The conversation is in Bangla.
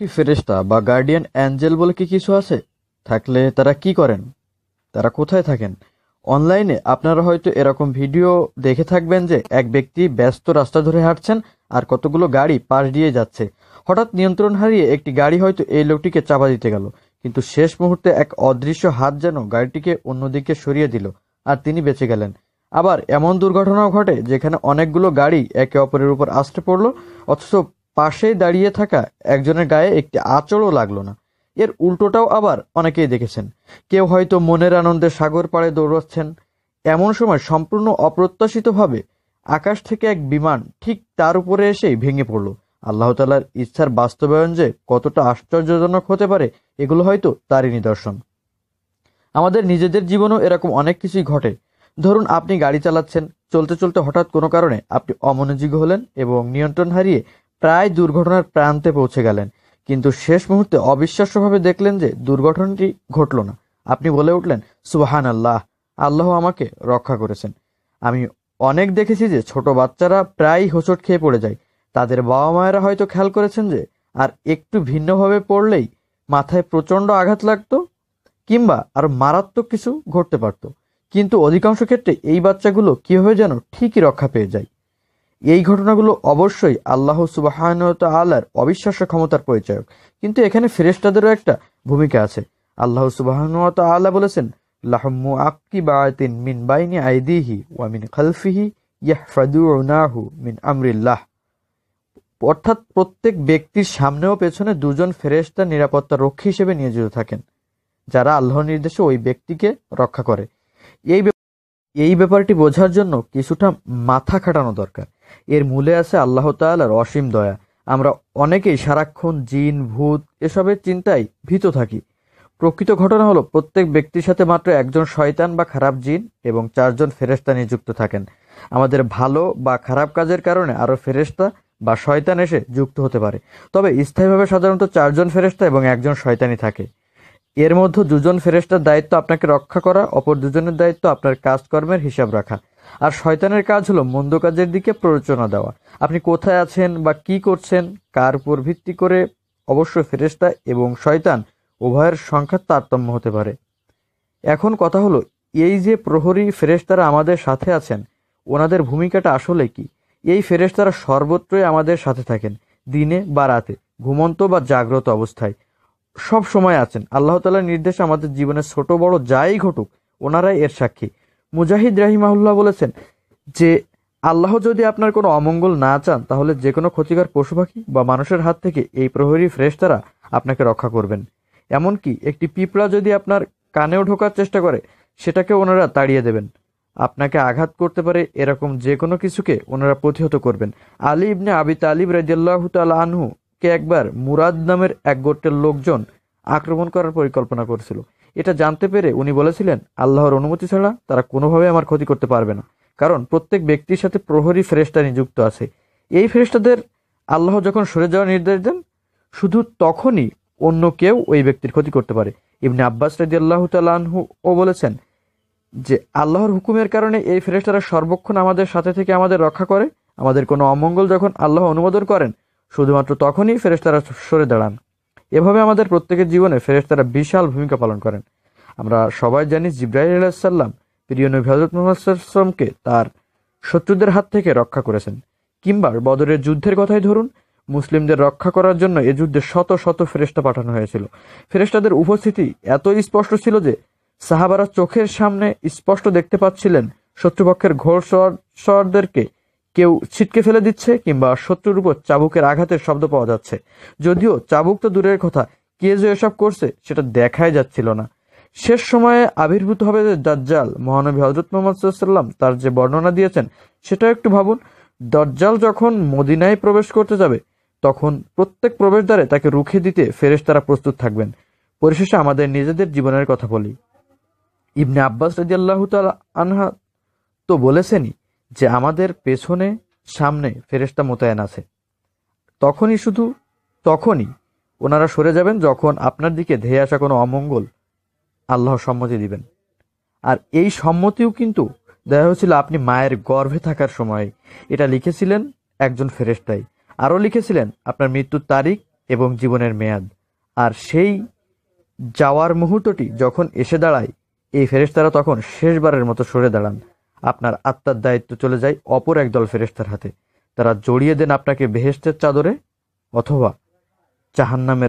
কি ফেরেশতা বা গার্ডিয়ান অ্যাঞ্জেল বলে কি কিছু আছে থাকলে তারা কি করেন তারা কোথায় থাকেন অনলাইনে আপনারা হয়তো এরকম ভিডিও দেখে থাকবেন যে এক ব্যক্তি ব্যস্ত রাস্তা ধরে হাঁটছেন আর কতগুলো গাড়ি পাশ দিয়ে যাচ্ছে হঠাৎ নিয়ন্ত্রণ হারিয়ে একটি গাড়ি হয়তো এই লোকটিকে চাপা দিতে গেল কিন্তু শেষ মুহূর্তে এক অদৃশ্য হাত যেন গাড়িটিকে অন্যদিকে সরিয়ে দিল আর তিনি বেঁচে গেলেন আবার এমন দুর্ঘটনাও ঘটে যেখানে অনেকগুলো গাড়ি একে অপরের উপর আসতে পড়লো অথচ পাশেই দাঁড়িয়ে থাকা একজনের গায়ে একটি আঁচড়ও লাগলো না এর উল্টোটাও আবার অনেকেই দেখেছেন কেউ হয়তো মনের আনন্দে সাগর পাড়ে দৌড়াচ্ছেন এমন সময় সম্পূর্ণ অপ্রত্যাশিতভাবে আকাশ থেকে এক বিমান ঠিক তার উপরে এসেই ভেঙে পড়ল আল্লাহ তালার ইচ্ছার বাস্তবায়ন যে কতটা আশ্চর্যজনক হতে পারে এগুলো হয়তো তারই নিদর্শন আমাদের নিজেদের জীবনেও এরকম অনেক কিছুই ঘটে ধরুন আপনি গাড়ি চালাচ্ছেন চলতে চলতে হঠাৎ কোনো কারণে আপনি অমনোযোগী হলেন এবং নিয়ন্ত্রণ হারিয়ে প্রায় দুর্ঘটনার প্রান্তে পৌঁছে গেলেন কিন্তু শেষ মুহূর্তে অবিশ্বাস্যভাবে দেখলেন যে দুর্ঘটনাটি ঘটল না আপনি বলে উঠলেন সুবাহান আল্লাহ আল্লাহ আমাকে রক্ষা করেছেন আমি অনেক দেখেছি যে ছোট বাচ্চারা প্রায় হোঁচট খেয়ে পড়ে যায় তাদের বাবা মায়েরা হয়তো খেয়াল করেছেন যে আর একটু ভিন্নভাবে পড়লেই মাথায় প্রচণ্ড আঘাত লাগতো কিংবা আর মারাত্মক কিছু ঘটতে পারত কিন্তু অধিকাংশ ক্ষেত্রে এই বাচ্চাগুলো কীভাবে যেন ঠিকই রক্ষা পেয়ে যায় এই ঘটনাগুলো অবশ্যই আল্লাহ সুবাহানত আল্লাহর অবিশ্বাস্য ক্ষমতার পরিচয়ক কিন্তু এখানে ফেরেস্তাদেরও একটা ভূমিকা আছে আল্লাহ সুবাহানত আল্লাহ বলেছেন লাহমু আক্কি বায়াতিন মিন বাইনি আইদিহি ওয়া মিন খালফিহি ইয়াহফাদুনাহু মিন আমরিল্লাহ অর্থাৎ প্রত্যেক ব্যক্তির সামনে ও পেছনে দুজন ফেরেস্তা নিরাপত্তা রক্ষী হিসেবে নিয়োজিত থাকেন যারা আল্লাহ নির্দেশে ওই ব্যক্তিকে রক্ষা করে এই এই ব্যাপারটি বোঝার জন্য কিছুটা মাথা খাটানো দরকার এর মূলে আছে আল্লাহ তালার অসীম দয়া আমরা অনেকেই সারাক্ষণ জিন ভূত এসবের চিন্তায় ভীত থাকি প্রকৃত ঘটনা হলো প্রত্যেক ব্যক্তির সাথে মাত্র একজন শয়তান বা খারাপ জিন এবং চারজন ফেরেস্তা নিযুক্ত থাকেন আমাদের ভালো বা খারাপ কাজের কারণে আরও ফেরেস্তা বা শয়তান এসে যুক্ত হতে পারে তবে স্থায়ীভাবে সাধারণত চারজন ফেরেস্তা এবং একজন শয়তানি থাকে এর মধ্যে দুজন ফেরেস্তার দায়িত্ব আপনাকে রক্ষা করা অপর দুজনের দায়িত্ব আপনার কাজকর্মের হিসাব রাখা আর শয়তানের কাজ হলো মন্দ কাজের দিকে প্ররোচনা দেওয়া আপনি কোথায় আছেন বা কি করছেন কার উপর ভিত্তি করে অবশ্য ফেরেস্তা এবং শয়তান উভয়ের সংখ্যার তারতম্য হতে পারে এখন কথা হলো এই যে প্রহরী ফেরেস্তারা আমাদের সাথে আছেন ওনাদের ভূমিকাটা আসলে কি এই ফেরেস্তারা সর্বত্রই আমাদের সাথে থাকেন দিনে বা রাতে ঘুমন্ত বা জাগ্রত অবস্থায় সব সময় আছেন আল্লাহ তালার নির্দেশে আমাদের জীবনে ছোট বড় যাই ঘটুক ওনারাই এর সাক্ষী মুজাহিদ রাহিমাহুল্লাহ বলেছেন যে আল্লাহ যদি আপনার কোনো অমঙ্গল না চান তাহলে যে কোনো ক্ষতিকর পশু পাখি বা মানুষের হাত থেকে এই প্রহরী তারা আপনাকে রক্ষা করবেন এমনকি একটি পিঁপড়া যদি আপনার কানেও ঢোকার চেষ্টা করে সেটাকে ওনারা তাড়িয়ে দেবেন আপনাকে আঘাত করতে পারে এরকম যে কোনো কিছুকে ওনারা প্রতিহত করবেন আলী ইবনে আবি তালিব রাজিয়াল্লাহ তাল আনহু কে একবার মুরাদ নামের এক গোট্টের লোকজন আক্রমণ করার পরিকল্পনা করেছিল এটা জানতে পেরে উনি বলেছিলেন আল্লাহর অনুমতি ছাড়া তারা কোনোভাবে আমার ক্ষতি করতে পারবে না কারণ প্রত্যেক ব্যক্তির সাথে প্রহরী ফেরেস্তা নিযুক্ত আছে এই ফেরেস্তাদের আল্লাহ যখন সরে যাওয়ার নির্দেশ দেন শুধু তখনই অন্য কেউ ওই ব্যক্তির ক্ষতি করতে পারে ইবনে আব্বাস রাজি আল্লাহ তালহু ও বলেছেন যে আল্লাহর হুকুমের কারণে এই ফেরেস্তারা সর্বক্ষণ আমাদের সাথে থেকে আমাদের রক্ষা করে আমাদের কোনো অমঙ্গল যখন আল্লাহ অনুমোদন করেন শুধুমাত্র তখনই ফেরেশতারা সরে দাঁড়ান এভাবে আমাদের প্রত্যেকের জীবনে ফেরেশতারা বিশাল ভূমিকা পালন করেন আমরা সবাই জানি জিব্রাহিম আলাহিসাল্লাম প্রিয় নবী হজরত মোহাম্মদকে তার শত্রুদের হাত থেকে রক্ষা করেছেন কিংবা বদরের যুদ্ধের কথাই ধরুন মুসলিমদের রক্ষা করার জন্য এ যুদ্ধে শত শত ফেরেস্তা পাঠানো হয়েছিল ফেরেস্তাদের উপস্থিতি এত স্পষ্ট ছিল যে সাহাবারা চোখের সামনে স্পষ্ট দেখতে পাচ্ছিলেন শত্রুপক্ষের ঘোর সরদেরকে কেউ ছিটকে ফেলে দিচ্ছে কিংবা শত্রুর উপর চাবুকের আঘাতের শব্দ পাওয়া যাচ্ছে যদিও চাবুক তো দূরের কথা কে যে এসব করছে সেটা দেখাই যাচ্ছিল না শেষ সময়ে আবির্ভূত হবে যে দাজ্জাল মহানবী হজরত মোহাম্মদ সাল্লাম তার যে বর্ণনা দিয়েছেন সেটা একটু ভাবুন দজ্জাল যখন মদিনায় প্রবেশ করতে যাবে তখন প্রত্যেক প্রবেশদ্বারে তাকে রুখে দিতে ফেরেশ তারা প্রস্তুত থাকবেন পরিশেষে আমাদের নিজেদের জীবনের কথা বলি ইবনে আব্বাস রাজি আল্লাহ আনহা তো বলেছেনই যে আমাদের পেছনে সামনে ফেরেস্তা মোতায়েন আছে তখনই শুধু তখনই ওনারা সরে যাবেন যখন আপনার দিকে ধেয়ে আসা কোনো অমঙ্গল আল্লাহ সম্মতি দিবেন আর এই সম্মতিও কিন্তু দেওয়া হয়েছিল আপনি মায়ের গর্ভে থাকার সময় এটা লিখেছিলেন একজন ফেরেস্তাই আরও লিখেছিলেন আপনার মৃত্যুর তারিখ এবং জীবনের মেয়াদ আর সেই যাওয়ার মুহূর্তটি যখন এসে দাঁড়ায় এই ফেরেস্তারা তখন শেষবারের মতো সরে দাঁড়ান আপনার আত্মার দায়িত্ব চলে যায় অপর একদল ফেরেস্তার হাতে তারা জড়িয়ে দেন আপনাকে বেহেস্তের চাদরে অথবা জাহান্নামের